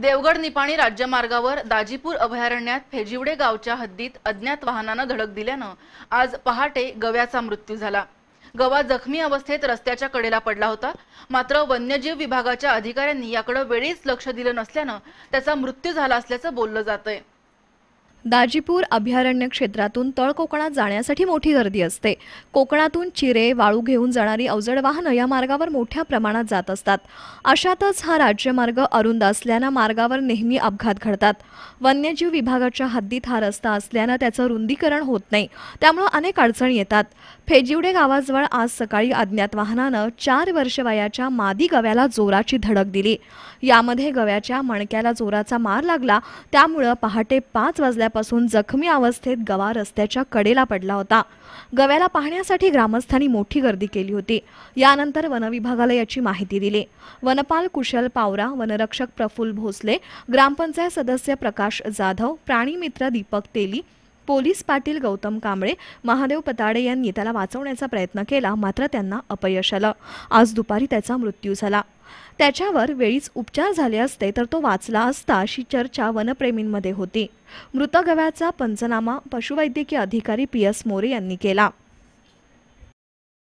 देवगड निपाणी राज्यमार्गावर दाजीपूर अभयारण्यात फेजिवडे गावच्या हद्दीत अज्ञात वाहनानं धडक दिल्यानं आज पहाटे गव्याचा मृत्यू झाला गवा जखमी अवस्थेत रस्त्याच्या कडेला पडला होता मात्र वन्यजीव विभागाच्या अधिकाऱ्यांनी याकडे वेळीच लक्ष दिलं नसल्यानं त्याचा मृत्यू झाला असल्याचं बोललं जात आहे दाजीपूर अभयारण्य क्षेत्रातून तळ कोकणात जाण्यासाठी मोठी गर्दी असते कोकणातून चिरे वाळू घेऊन जाणारी अवजड वाहनं या मार्गावर मोठ्या प्रमाणात जात असतात अशातच हा राज्यमार्ग अरुंद असल्यानं मार्गावर नेहमी अपघात घडतात वन्यजीव विभागाच्या हद्दीत हा रस्ता असल्यानं त्याचं रुंदीकरण होत नाही त्यामुळे अनेक अडचणी येतात फेजिवडे गावाजवळ आज सकाळी अज्ञात वाहनानं चार वर्ष वयाच्या मादी गव्याला जोराची धडक दिली यामध्ये गव्याच्या मणक्याला जोराचा मार लागला त्यामुळं पहाटे पाच वाजल्या झाल्यापासून जखमी अवस्थेत गवा रस्त्याच्या कडेला पडला होता गव्याला पाहण्यासाठी ग्रामस्थांनी मोठी गर्दी केली होती यानंतर वनविभागाला याची माहिती दिली वनपाल कुशल पावरा वनरक्षक प्रफुल्ल भोसले ग्रामपंचायत सदस्य प्रकाश जाधव प्राणीमित्र दीपक तेली पोलीस पाटील गौतम कांबळे महादेव पताडे यांनी त्याला वाचवण्याचा प्रयत्न केला मात्र त्यांना अपयश आलं आज दुपारी त्याचा मृत्यू झाला त्याच्यावर वेळीच उपचार झाले असते तर तो वाचला असता अशी चर्चा वनप्रेमींमध्ये होती मृत गव्याचा पंचनामा पशुवैद्यकीय अधिकारी पी एस मोरे यांनी केला